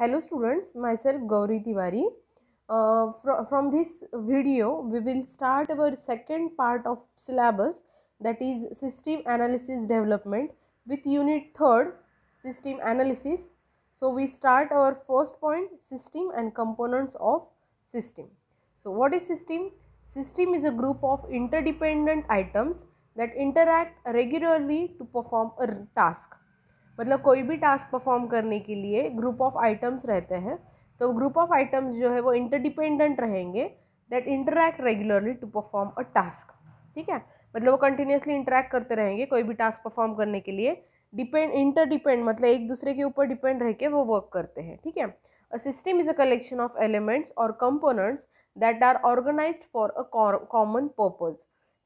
Hello students, myself Gauri Tiwari. Uh, fr from this video, we will start our second part of syllabus that is System Analysis Development with Unit 3rd System Analysis. So, we start our first point System and Components of System. So, what is system? System is a group of interdependent items that interact regularly to perform a task. मतलब कोई भी task perform करने के लिए group of items रहते हैं तो group of items जो है वो इंटरडिपेंडेंट रहेंगे that interact regularly to perform a task ठीक है मतलब वो कंटिन्यूसली इंटरेक्ट करते रहेंगे कोई भी टास्क परफॉर्म करने के लिए डिपेंड इंटर डिपेंड मतलब एक दूसरे के ऊपर डिपेंड रह के वो वर्क करते हैं ठीक है a system is a collection of elements और components that are organize for a common purpose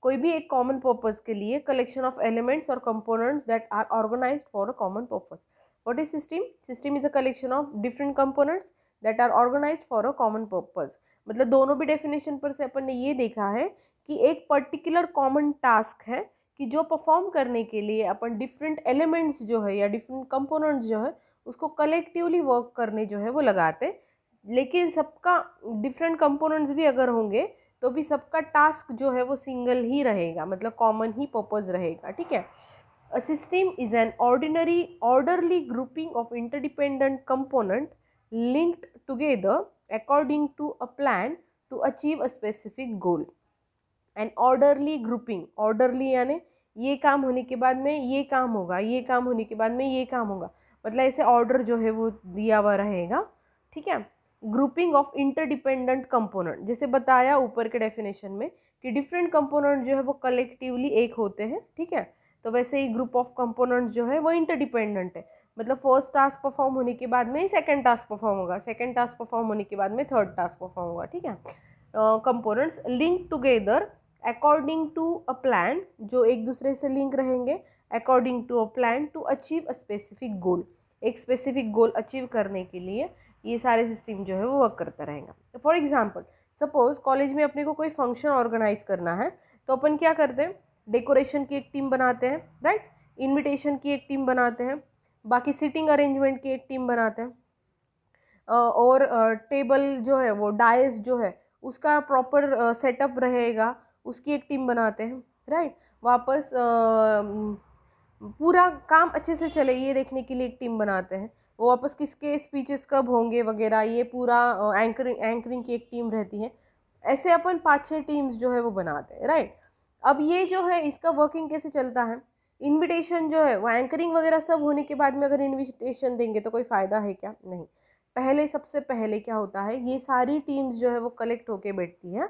कोई भी एक कॉमन पर्पज़ के लिए कलेक्शन ऑफ एलिमेंट्स और components that are organize for a common purpose what is system system is a collection of different components that are organize for a common purpose मतलब दोनों भी definition पर से अपन ने ये देखा है कि एक पर्टिकुलर कॉमन टास्क है कि जो परफॉर्म करने के लिए अपन डिफरेंट एलिमेंट्स जो है या डिफरेंट कंपोनेंट्स जो है उसको कलेक्टिवली वर्क करने जो है वो लगाते लेकिन सबका डिफरेंट कंपोनेंट्स भी अगर होंगे तो भी सबका टास्क जो है वो सिंगल ही रहेगा मतलब कॉमन ही पर्पज रहेगा ठीक है a system is an ordinary orderly grouping of interdependent component linked together according to a plan to achieve a specific goal and orderly grouping orderly यानी ये काम होने के बाद में ये काम होगा ये काम होने के बाद में ये काम होगा मतलब ऐसे ऑर्डर जो है वो दिया हुआ रहेगा ठीक है ग्रुपिंग ऑफ इंटरडिपेंडेंट कंपोनेंट जैसे बताया ऊपर के डेफिनेशन में कि डिफरेंट कंपोनेंट जो है वो कलेक्टिवली एक होते हैं ठीक है तो वैसे ही ग्रुप ऑफ कंपोनेंट जो है वो इंटरडिपेंडेंट है मतलब फर्स्ट टास्क परफॉर्म होने के बाद में ही सेकेंड टास्क परफॉर्म होगा सेकेंड टास्क परफॉर्म होने के बाद में थर्ड टास्क परफॉर्म होगा ठीक है components link together according to a plan जो एक दूसरे से लिंक रहेंगे according to a plan to achieve a specific goal एक स्पेसिफिक गोल अचीव करने के लिए ये सारे सिस्टम जो है वो वर्क करता रहेगा फॉर एग्ज़ाम्पल सपोज़ कॉलेज में अपने को कोई फंक्शन ऑर्गेनाइज करना है तो अपन क्या करते हैं डेकोरेशन की एक टीम बनाते हैं राइट इनविटेशन की एक टीम बनाते हैं बाकी सीटिंग अरेंजमेंट की एक टीम बनाते हैं और टेबल जो है वो डाइस जो है उसका प्रॉपर सेटअप रहेगा उसकी एक टीम बनाते हैं राइट वापस पूरा काम अच्छे से चले ये देखने के लिए एक टीम बनाते हैं वो वापस किसके स्पीचेस कब होंगे वगैरह ये पूरा एंकरिंग एंकरिंग की एक टीम रहती है ऐसे अपन पाँच छः टीम्स जो है वो बनाते हैं राइट अब ये जो है इसका वर्किंग कैसे चलता है इनविटेशन जो है वो एंकरिंग वगैरह सब होने के बाद में अगर इनविटेशन देंगे तो कोई फ़ायदा है क्या नहीं पहले सबसे पहले क्या होता है ये सारी टीम्स जो है वो कलेक्ट होके बैठती हैं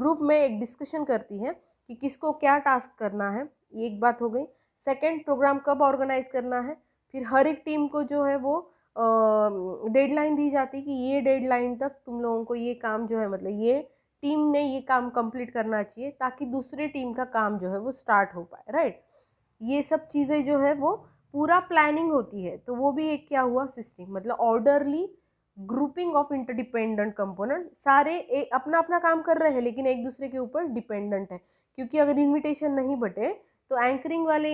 ग्रुप में एक डिस्कशन करती हैं कि किसको क्या टास्क करना है ये एक बात हो गई सेकेंड प्रोग्राम कब ऑर्गेनाइज करना है फिर हर एक टीम को जो है वो डेडलाइन दी जाती कि ये डेडलाइन तक तुम लोगों को ये काम जो है मतलब ये टीम ने ये काम कंप्लीट करना चाहिए ताकि दूसरे टीम का काम जो है वो स्टार्ट हो पाए राइट ये सब चीज़ें जो है वो पूरा प्लानिंग होती है तो वो भी एक क्या हुआ सिस्टम मतलब orderly grouping of interdependent component सारे ए, अपना अपना काम कर रहे हैं लेकिन एक दूसरे के ऊपर डिपेंडेंट है क्योंकि अगर इन्विटेशन नहीं बटे तो एंकरिंग वाले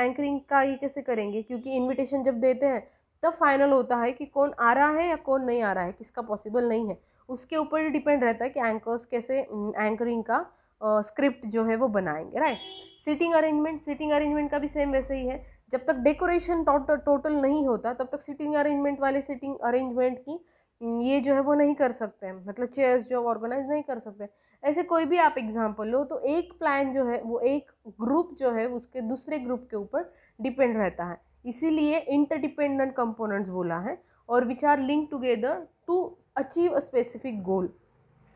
एंकरिंग का ये कैसे करेंगे क्योंकि इनविटेशन जब देते हैं तब फाइनल होता है कि कौन आ रहा है या कौन नहीं आ रहा है किसका पॉसिबल नहीं है उसके ऊपर ही डिपेंड रहता है कि एंकर्स कैसे एंकरिंग का स्क्रिप्ट uh, जो है वो बनाएंगे right seating arrangement seating arrangement का भी सेम वैसे ही है जब तक डेकोरेशन टोटल नहीं होता तब तक सीटिंग अरेंजमेंट वाले सीटिंग अरेंजमेंट की ये जो है वो नहीं कर सकते हैं मतलब चेयर्स जो ऑर्गेनाइज नहीं कर सकते ऐसे कोई भी आप एग्जाम्पल लो तो एक प्लान जो है वो एक ग्रुप जो है उसके दूसरे ग्रुप के ऊपर डिपेंड रहता है इसीलिए इंटरडिपेंडेंट कंपोनेंट्स बोला है और which are link together to achieve a specific goal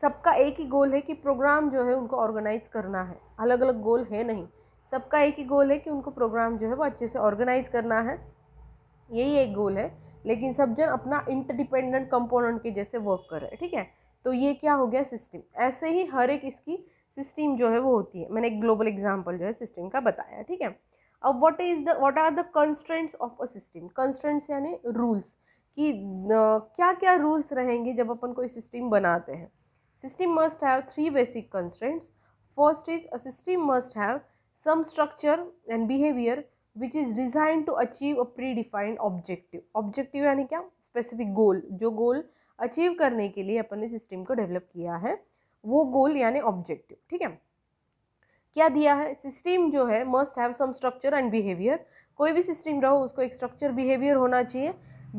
सबका एक ही गोल है कि प्रोग्राम जो है उनको ऑर्गेनाइज करना है अलग अलग गोल है नहीं सबका एक ही गोल है कि उनको प्रोग्राम जो है वो अच्छे से ऑर्गेनाइज करना है यही एक गोल है लेकिन सब जन अपना इंटरडिपेंडेंट कंपोनेंट के जैसे वर्क कर रहे हैं ठीक है तो ये क्या हो गया सिस्टम ऐसे ही हर एक इसकी सिस्टम जो है वो होती है मैंने एक ग्लोबल एग्जाम्पल जो है सिस्टम का बताया ठीक है अब what is the what are the constraints of a system constraints यानी रूल्स कि क्या क्या रूल्स रहेंगे जब अपन कोई सिस्टम बनाते हैं system must have three basic constraints first is a system must have some structure and behaviour which is design to achieve a predefined objective objective यानी क्या स्पेसिफिक गोल जो गोल अचीव करने के लिए अपन ने system को develop किया है वो गोल यानी ऑब्जेक्टिव ठीक है क्या दिया है सिस्टम जो है must have some structure and behaviour कोई भी सिस्टम रहो उसको एक स्ट्रक्चर बिहेवियर होना चाहिए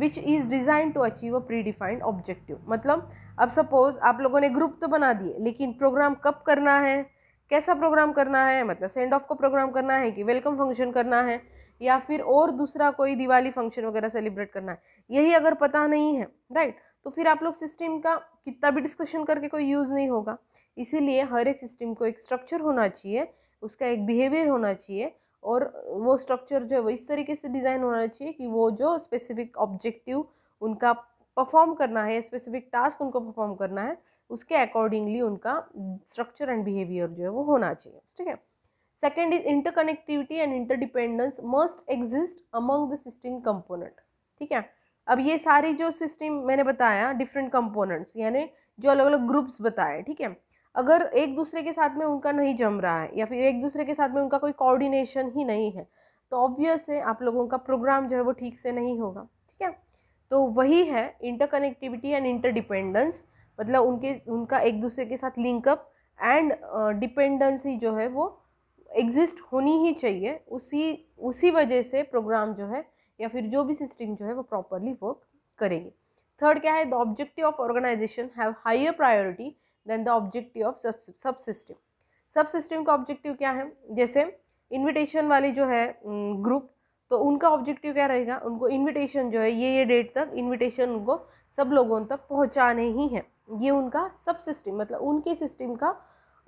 which is design to achieve a predefined objective मतलब अब सपोज़ आप लोगों ने ग्रुप तो बना दिए लेकिन प्रोग्राम कब करना है कैसा प्रोग्राम करना है मतलब सेंड ऑफ को प्रोग्राम करना है कि वेलकम फंक्शन करना है या फिर और दूसरा कोई दिवाली फंक्शन वगैरह सेलिब्रेट करना है यही अगर पता नहीं है राइट तो फिर आप लोग सिस्टम का कितना भी डिस्कशन करके कोई यूज़ नहीं होगा इसीलिए हर एक सिस्टम को एक स्ट्रक्चर होना चाहिए उसका एक बिहेवियर होना चाहिए और वो स्ट्रक्चर जो है वो इस तरीके से डिज़ाइन होना चाहिए कि वो जो स्पेसिफिक ऑब्जेक्टिव उनका परफॉर्म करना है स्पेसिफिक टास्क उनको परफॉर्म करना है उसके अकॉर्डिंगली उनका स्ट्रक्चर एंड बिहेवियर जो है वो होना चाहिए ठीक है second is interconnectivity and interdependence must exist among the system component ठीक है अब ये सारी जो सिस्टम मैंने बताया डिफरेंट कंपोनेंट्स यानी जो अलग अलग ग्रुप्स बताए ठीक है अगर एक दूसरे के साथ में उनका नहीं जम रहा है या फिर एक दूसरे के साथ में उनका कोई कोऑर्डिनेशन ही नहीं है तो ऑब्वियस है आप लोगों का प्रोग्राम जो है वो ठीक से नहीं होगा ठीक है तो वही है इंटरकनेक्टिविटी एंड इंटरडिपेंडेंस मतलब उनके उनका एक दूसरे के साथ लिंकअप एंड डिपेंडेंसी जो है वो एग्जिस्ट होनी ही चाहिए उसी उसी वजह से प्रोग्राम जो है या फिर जो भी सिस्टम जो है वो प्रॉपरली वर्क करेंगे थर्ड क्या है the objective of organization have higher priority than the objective of subsystem subsystem का ऑब्जेक्टिव क्या है जैसे इनविटेशन वाली जो है ग्रुप तो उनका ऑब्जेक्टिव क्या रहेगा उनको इनविटेशन जो है ये ये डेट तक इनविटेशन उनको सब लोगों तक पहुँचाने ही हैं ये उनका सब सिस्टम मतलब उनके सिस्टम का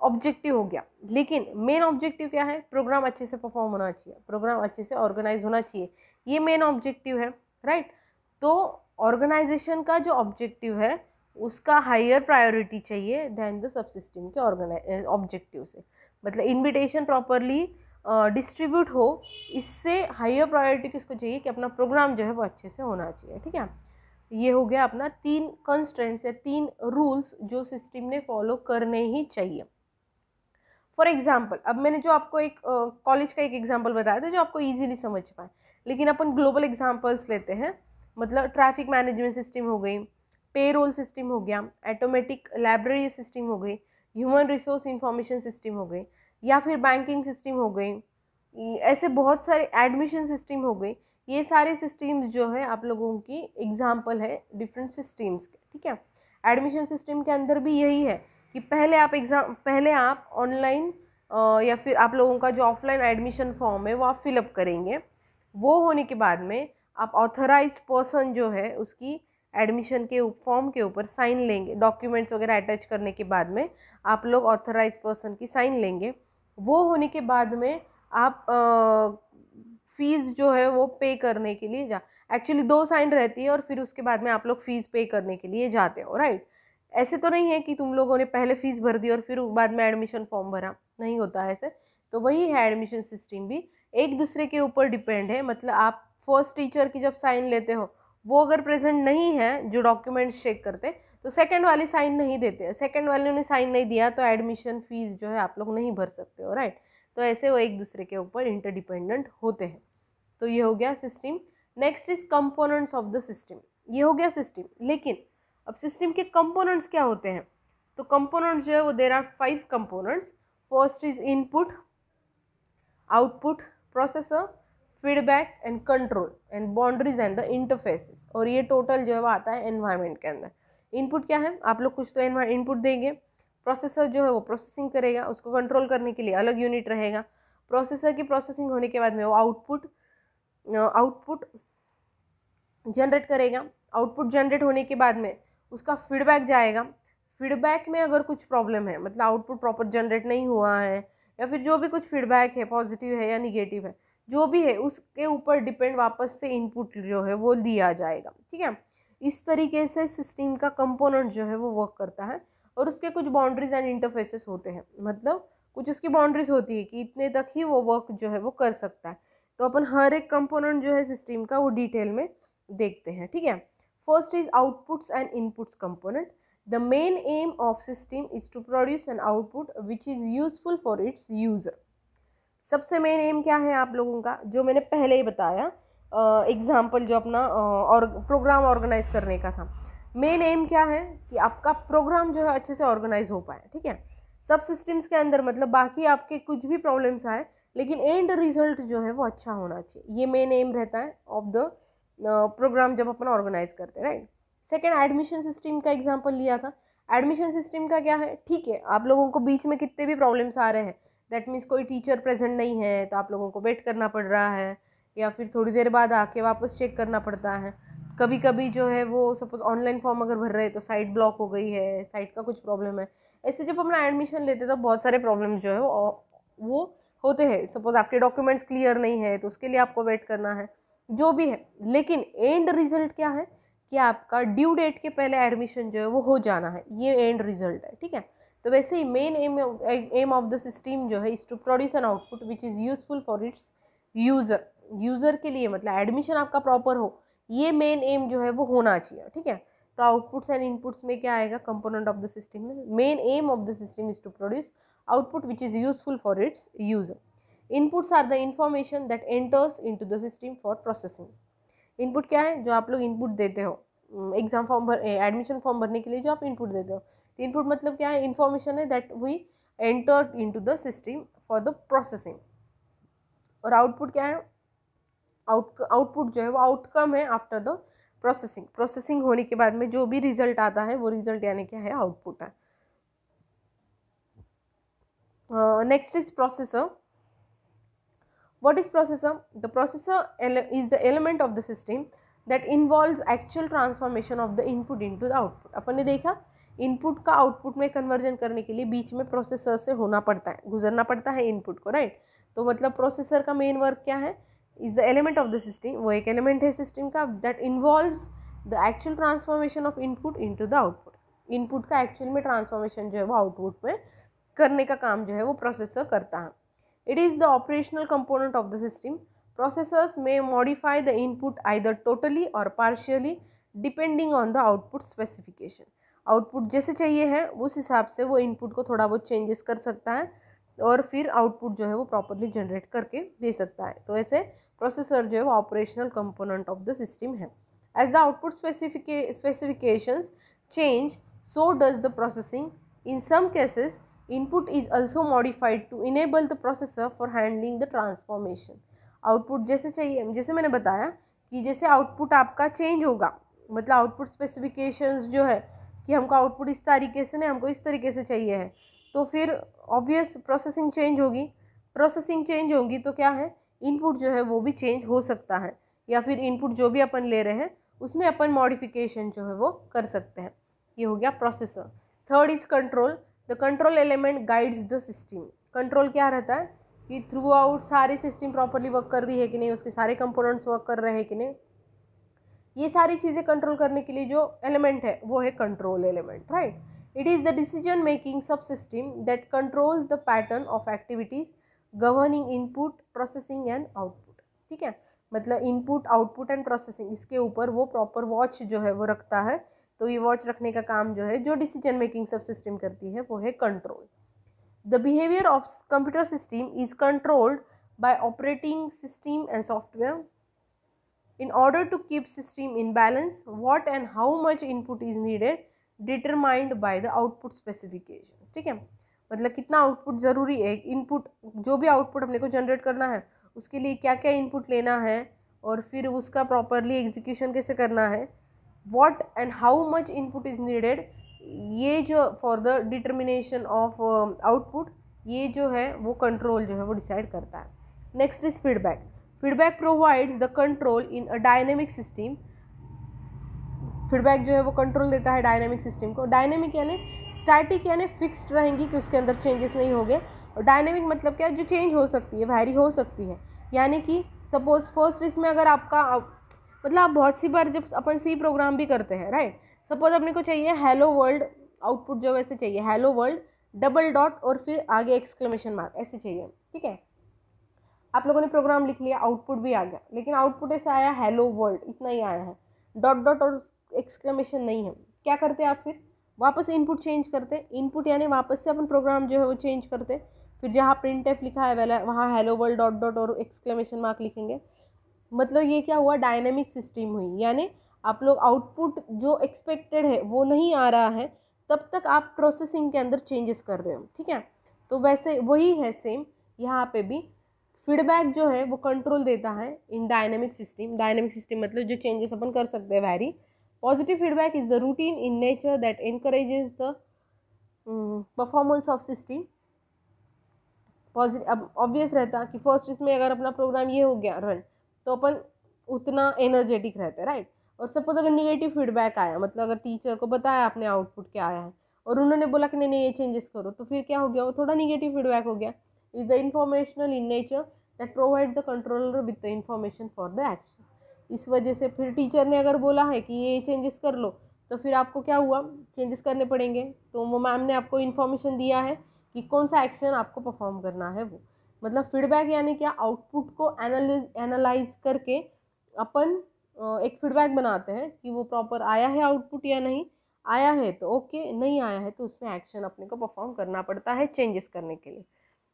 ऑब्जेक्टिव हो गया लेकिन मेन ऑब्जेक्टिव क्या है प्रोग्राम अच्छे से परफॉर्म होना चाहिए प्रोग्राम अच्छे से ऑर्गेनाइज होना चाहिए ये मेन ऑब्जेक्टिव है राइट तो ऑर्गेनाइजेशन का जो ऑब्जेक्टिव है उसका हायर प्रायोरिटी चाहिए दैन द सब सिस्टम के ऑर्गेनाइज ऑब्जेक्टिव eh, से मतलब इनविटेशन प्रॉपरली डिस्ट्रीब्यूट हो इससे हायर प्रायोरिटी किसको चाहिए कि अपना प्रोग्राम जो है वो अच्छे से होना चाहिए ठीक है ये हो गया अपना तीन कंस्टेंट्स या तीन रूल्स जो सिस्टम ने फॉलो करने ही चाहिए फॉर एग्जाम्पल अब मैंने जो आपको एक कॉलेज का एक एग्जाम्पल बताया था जो आपको ईजिली समझ पाए लेकिन अपन ग्लोबल एग्जाम्पल्स लेते हैं मतलब ट्रैफिक मैनेजमेंट सिस्टम हो गई पे रोल सिस्टम हो गया एटोमेटिक लाइब्रेरी सिस्टम हो गई ह्यूमन रिसोर्स इंफॉर्मेशन सिस्टम हो गई या फिर बैंकिंग सिस्टम हो गई ऐसे बहुत सारे एडमिशन सिस्टम हो गई ये सारे सिस्टम्स जो है आप लोगों की एग्जाम्पल है डिफरेंट सिस्टम्स के ठीक है एडमिशन सिस्टम के अंदर भी यही है कि पहले आप एग्ज़ाम पहले आप ऑनलाइन या फिर आप लोगों का जो ऑफलाइन एडमिशन फॉर्म है वो आप फिलअप करेंगे वो होने के बाद में आप ऑथराइज पर्सन जो है उसकी एडमिशन के फॉर्म के ऊपर साइन लेंगे डॉक्यूमेंट्स वगैरह अटैच करने के बाद में आप लोग ऑथराइज पर्सन की साइन लेंगे वो होने के बाद में आप फ़ीस जो है वो पे करने के लिए जा एक्चुअली दो साइन रहती है और फिर उसके बाद में आप लोग फ़ीस पे करने के लिए जाते हो राइट ऐसे तो नहीं है कि तुम लोगों ने पहले फ़ीस भर दी और फिर बाद में एडमिशन फॉर्म भरा नहीं होता है ऐसे तो वही है एडमिशन सिस्टम भी एक दूसरे के ऊपर डिपेंड है मतलब आप फर्स्ट टीचर की जब साइन लेते हो वो अगर प्रेजेंट नहीं है जो डॉक्यूमेंट्स चेक करते तो सेकंड वाले साइन नहीं देते सेकंड वाले ने साइन नहीं दिया तो एडमिशन फ़ीस जो है आप लोग नहीं भर सकते हो राइट तो ऐसे वो एक दूसरे के ऊपर इंटरडिपेंडेंट होते हैं तो ये हो गया system next is components of the system ये हो गया सिस्टम लेकिन अब सिस्टम के कंपोनेंट्स क्या होते हैं तो कंपोनेंट्स जो है वो there are five components first is input output processor feedback and control and boundaries and the interfaces और ये टोटल जो है वो आता है एनवायरमेंट के अंदर इनपुट क्या है आप लोग कुछ तो इनपुट देंगे प्रोसेसर जो है वो प्रोसेसिंग करेगा उसको कंट्रोल करने के लिए अलग यूनिट रहेगा प्रोसेसर की प्रोसेसिंग होने के बाद में वो आउटपुट आउटपुट जनरेट करेगा आउटपुट जनरेट होने के बाद में उसका फीडबैक जाएगा फीडबैक में अगर कुछ प्रॉब्लम है मतलब आउटपुट प्रॉपर जनरेट नहीं हुआ है या फिर जो भी कुछ फीडबैक है पॉजिटिव है या निगेटिव है जो भी है उसके ऊपर डिपेंड वापस से इनपुट जो है वो दिया जाएगा ठीक है इस तरीके से सिस्टम का कंपोनेंट जो है वो वर्क करता है और उसके कुछ बाउंड्रीज एंड इंटरफेसेस होते हैं मतलब कुछ उसकी बाउंड्रीज होती है कि इतने तक ही वो वर्क जो है वो कर सकता है तो अपन हर एक कंपोनेंट जो है सिस्टम का वो डिटेल में देखते हैं ठीक है first is outputs and inputs component the main aim of system is to produce an output which is useful for its user सबसे मेन एम क्या है आप लोगों का जो मैंने पहले ही बताया एग्ज़ाम्पल uh, जो अपना और प्रोग्राम ऑर्गेनाइज करने का था मेन एम क्या है कि आपका प्रोग्राम जो है अच्छे से ऑर्गेनाइज हो पाए ठीक है सब सिस्टम्स के अंदर मतलब बाकी आपके कुछ भी प्रॉब्लम्स आए लेकिन एंड रिजल्ट जो है वो अच्छा होना चाहिए ये मेन एम रहता है ऑफ द प्रोग्राम जब अपन ऑर्गेनाइज करते हैं राइट सेकेंड एडमिशन सिस्टम का एग्जाम्पल लिया था एडमिशन सिस्टम का क्या है ठीक है आप लोगों को बीच में कितने भी प्रॉब्लम्स आ रहे हैं दैट मीन्स कोई टीचर प्रेजेंट नहीं है तो आप लोगों को वेट करना पड़ रहा है या फिर थोड़ी देर बाद आके वापस चेक करना पड़ता है कभी कभी जो है वो सपोज ऑनलाइन फॉर्म अगर भर रहे हैं तो साइट ब्लॉक हो गई है साइट का कुछ प्रॉब्लम है ऐसे जब अपना एडमिशन लेते तो बहुत सारे प्रॉब्लम जो है वो वो होते हैं सपोज आपके डॉक्यूमेंट्स क्लियर नहीं है तो उसके लिए आपको वेट करना है जो भी है लेकिन एंड रिजल्ट क्या है कि आपका ड्यू डेट के पहले एडमिशन जो है वो हो जाना है ये एंड रिजल्ट है ठीक है तो वैसे ही main aim aim of the system जो है is to produce an output which is useful for its user user के लिए मतलब एडमिशन आपका प्रॉपर हो ये मेन एम जो है वो होना चाहिए ठीक है तो आउटपुट्स एंड इनपुट्स में क्या आएगा कंपोनेंट ऑफ द सिस्टम में main aim of the system is to produce output which is useful for its user. Inputs are the information that enters into the system for processing. Input क्या है जो आप लोग input देते हो exam form भर admission form भरने के लिए जो आप इनपुट देते हो इनपुट तो मतलब क्या है इन्फॉर्मेशन है that we enter into the system for the processing और आउटपुट क्या है आउट आउटपुट जो है वो आउटकम है आफ्टर द प्रोसेसिंग प्रोसेसिंग होने के बाद में जो भी रिजल्ट आता है वो रिजल्ट यानी क्या है आउटपुट है next uh, next is processor what is processor the processor is the element of the system that involves actual transformation of the input into the output अपन ने देखा इनपुट का आउटपुट में कन्वर्जन करने के लिए बीच में प्रोसेसर से होना पड़ता है गुजरना पड़ता है इनपुट को राइट तो मतलब प्रोसेसर का मेन वर्क क्या है is the element of the system वो एक एलिमेंट है सिस्टम का that involves the actual transformation of input into the output input का एक्चुअल में ट्रांसफॉर्मेशन जो है वो आउटपुट में करने का काम जो है वो प्रोसेसर करता है it is the operational component of the system processors में modify the input either totally और partially depending on the output specification output जैसे चाहिए है उस हिसाब से वो इनपुट को थोड़ा बहुत चेंजेस कर सकता है और फिर आउटपुट जो है वो प्रॉपरली जनरेट करके दे सकता है तो ऐसे प्रोसेसर जो है वो operational component of the system है एज द आउटपुट स्पेसिफिके specifications change so does the processing in some cases Input is also modified to enable the processor for handling the transformation. Output जैसे चाहिए जैसे मैंने बताया कि जैसे output आपका change होगा मतलब output specifications जो है कि हमको output इस तरीके से नहीं हमको इस तरीके से चाहिए है तो फिर obvious processing change होगी processing change होगी तो क्या है input जो है वो भी change हो सकता है या फिर input जो भी अपन ले रहे हैं उसमें अपन modification जो है वो कर सकते हैं ये हो गया processor third is control the control element guides the system control क्या रहता है कि थ्रू आउट सारी सिस्टम प्रॉपरली वर्क कर रही है कि नहीं उसके सारे कंपोनेंट्स वर्क कर रहे हैं कि नहीं ये सारी चीज़ें कंट्रोल करने के लिए जो एलिमेंट है वो है control element right it is the decision making subsystem that controls the pattern of activities governing input processing and output ठीक है मतलब इनपुट आउटपुट एंड प्रोसेसिंग इसके ऊपर वो प्रॉपर वॉच जो है वो रखता है तो ये वॉच रखने का काम जो है जो डिसीजन मेकिंग सब सिस्टम करती है वो है control the behaviour of computer system is controlled by operating system and software in order to keep system in balance what and how much input is needed determined by the output specification ठीक है मतलब कितना output ज़रूरी है input जो भी output अपने को जनरेट करना है उसके लिए क्या क्या इनपुट लेना है और फिर उसका प्रॉपरली एग्जीक्यूशन कैसे करना है what and how much input is needed ये जो for the determination of output ये जो है वो कंट्रोल जो है वो डिसाइड करता है next is feedback feedback provides the control in a dynamic system feedback जो है वो कंट्रोल देता है डायनेमिक सिस्टम को डायनेमिक यानी स्टैटिक यानी फिक्स्ड रहेंगी कि उसके अंदर चेंजेस नहीं होंगे और डायनेमिक मतलब क्या जो चेंज हो सकती है वैरी हो सकती है यानी कि सपोज फर्स्ट इसमें अगर आपका मतलब आप बहुत सी बार जब अपन सी प्रोग्राम भी करते हैं राइट सपोज अपने को चाहिए हेलो वर्ल्ड आउटपुट जो वैसे चाहिए हेलो वर्ल्ड डबल डॉट और फिर आगे एक्सक्लेमेशन मार्क ऐसे चाहिए ठीक है आप लोगों ने प्रोग्राम लिख लिया आउटपुट भी आ गया लेकिन आउटपुट ऐसे आया हेलो वर्ल्ड इतना ही आया है डॉट डॉट और एक्सक्लेमेशन नहीं है क्या करते आप फिर वापस इनपुट चेंज करते इनपुट यानी वापस से अपन प्रोग्राम जो है वो चेंज करते फिर जहाँ प्रिंट एफ लिखा है वह वहाँ हेलो वर्ल्ड डॉट डॉट और एक्सक्लेमेशन मार्क लिखेंगे मतलब ये क्या हुआ डायनेमिक सिस्टम हुई यानी आप लोग आउटपुट जो एक्सपेक्टेड है वो नहीं आ रहा है तब तक आप प्रोसेसिंग के अंदर चेंजेस कर रहे हो ठीक है तो वैसे वही है सेम यहाँ पे भी फीडबैक जो है वो कंट्रोल देता है in dynamic system dynamic system मतलब जो चेंजेस अपन कर सकते हैं very positive feedback is the routine in nature that encourages the performance of system positive अब ऑब्वियस रहता कि फर्स्ट इसमें अगर अपना प्रोग्राम ये हो गया रन तो अपन उतना एनर्जेटिक रहते हैं राइट और सपोज अगर निगेटिव फीडबैक आया मतलब अगर टीचर को बताया आपने आउटपुट क्या आया है और उन्होंने बोला कि नहीं नहीं ये चेंजेस करो तो फिर क्या हो गया वो थोड़ा निगेटिव फीडबैक हो गया is the informational in nature that provide the controller with the information for the action इस वजह से फिर टीचर ने अगर बोला है कि ये चेंजेस कर लो तो फिर आपको क्या हुआ चेंजेस करने पड़ेंगे तो वो मैम ने आपको इन्फॉर्मेशन दिया है कि कौन सा एक्शन आपको परफॉर्म करना है वो मतलब फीडबैक यानी क्या आउटपुट को एनालिज एनालाइज करके अपन एक फीडबैक बनाते हैं कि वो प्रॉपर आया है आउटपुट या नहीं आया है तो ओके नहीं आया है तो उसमें एक्शन अपने को परफॉर्म करना पड़ता है चेंजेस करने के लिए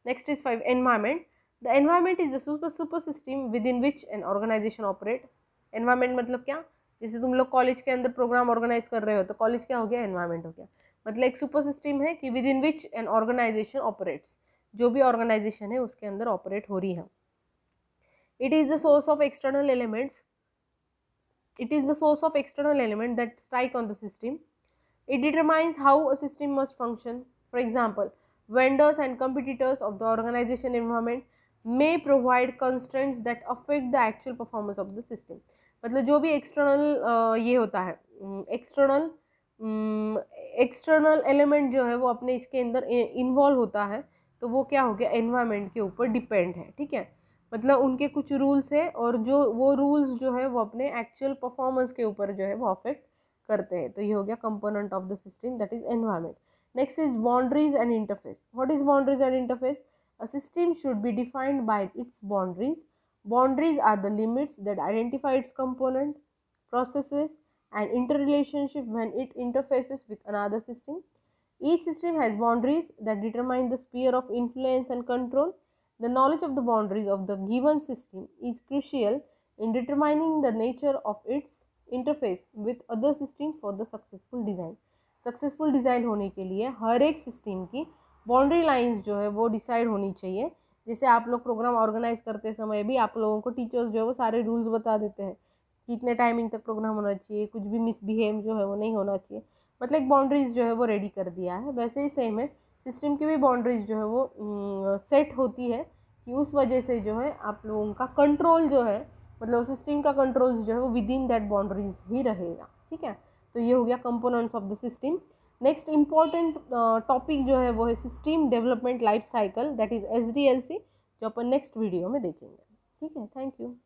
next is five environment the environment is the super super system within which an organization operate environment मतलब क्या जैसे तुम लोग कॉलेज के अंदर प्रोग्राम ऑर्गेनाइज कर रहे हो तो कॉलेज क्या हो गया एनवायरमेंट हो गया मतलब एक सुपर सिस्टम है कि within which an organization operates जो भी ऑर्गेनाइजेशन है उसके अंदर ऑपरेट हो रही है it is the source of external elements it is the source of external element that strike on the system it determines how a system must function for example vendors and competitors of the organization environment may provide constants that affect the actual performance of the system मतलब जो भी external ये होता है external external element जो है वो अपने इसके अंदर इन्वॉल्व होता है तो वो क्या हो गया एनवायरमेंट के ऊपर डिपेंड है ठीक है मतलब उनके कुछ रूल्स हैं और जो वो रूल्स जो है वो अपने एक्चुअल परफॉर्मेंस के ऊपर जो है वो अफेक्ट करते हैं तो ये हो गया component of the system that is environment next is boundaries and interface what is boundaries and interface a system should be defined by its boundaries boundaries are the limits that identify its component processes and interrelationship when it interfaces with another system Each system has boundaries that determine the sphere of influence and control. The knowledge of the boundaries of the given system is crucial in determining the nature of its interface with other system for the successful design successful design होने के लिए हर एक system की boundary lines जो है वो decide होनी चाहिए जैसे आप लोग प्रोग्राम ऑर्गेनाइज करते समय भी आप लोगों को टीचर्स जो है वो सारे रूल्स बता देते हैं कितने टाइमिंग तक प्रोग्राम होना चाहिए कुछ भी मिसबिहेव जो है वो नहीं होना चाहिए मतलब एक बाउंड्रीज़ जो है वो रेडी कर दिया है वैसे ही सेम है सिस्टम की भी बाउंड्रीज़ जो है वो सेट हम्म, होती है कि उस वजह से जो है आप लोगों का कंट्रोल जो है मतलब सिस्टम का कंट्रोल जो है वो विद इन दैट बाउंड्रीज ही रहेगा ठीक है तो ये हो गया components of the system next important topic जो है वो है system development life cycle that is S जो अपन नेक्स्ट वीडियो में देखेंगे ठीक है थैंक यू